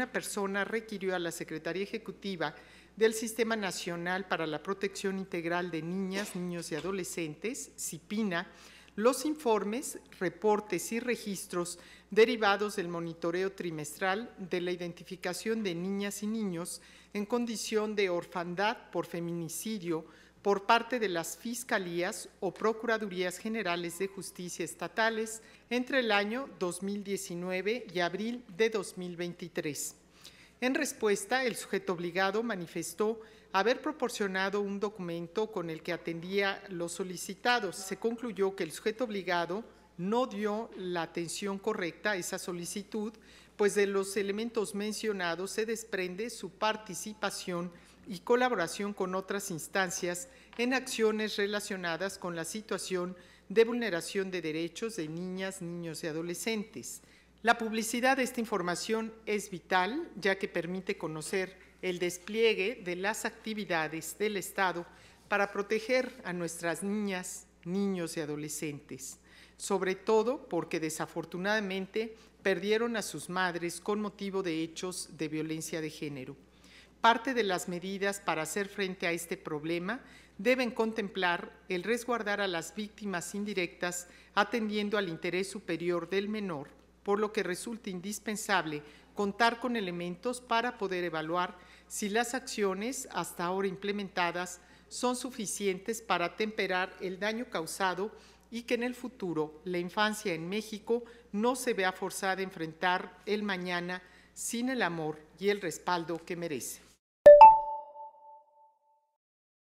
una persona requirió a la Secretaría Ejecutiva del Sistema Nacional para la Protección Integral de Niñas, Niños y Adolescentes, CIPINA, los informes, reportes y registros derivados del monitoreo trimestral de la identificación de niñas y niños en condición de orfandad por feminicidio, por parte de las Fiscalías o Procuradurías Generales de Justicia Estatales entre el año 2019 y abril de 2023. En respuesta, el sujeto obligado manifestó haber proporcionado un documento con el que atendía los solicitados. Se concluyó que el sujeto obligado no dio la atención correcta a esa solicitud, pues de los elementos mencionados se desprende su participación y colaboración con otras instancias en acciones relacionadas con la situación de vulneración de derechos de niñas, niños y adolescentes. La publicidad de esta información es vital, ya que permite conocer el despliegue de las actividades del Estado para proteger a nuestras niñas, niños y adolescentes, sobre todo porque desafortunadamente perdieron a sus madres con motivo de hechos de violencia de género. Parte de las medidas para hacer frente a este problema deben contemplar el resguardar a las víctimas indirectas atendiendo al interés superior del menor, por lo que resulta indispensable contar con elementos para poder evaluar si las acciones hasta ahora implementadas son suficientes para temperar el daño causado y que en el futuro la infancia en México no se vea forzada a enfrentar el mañana sin el amor y el respaldo que merece.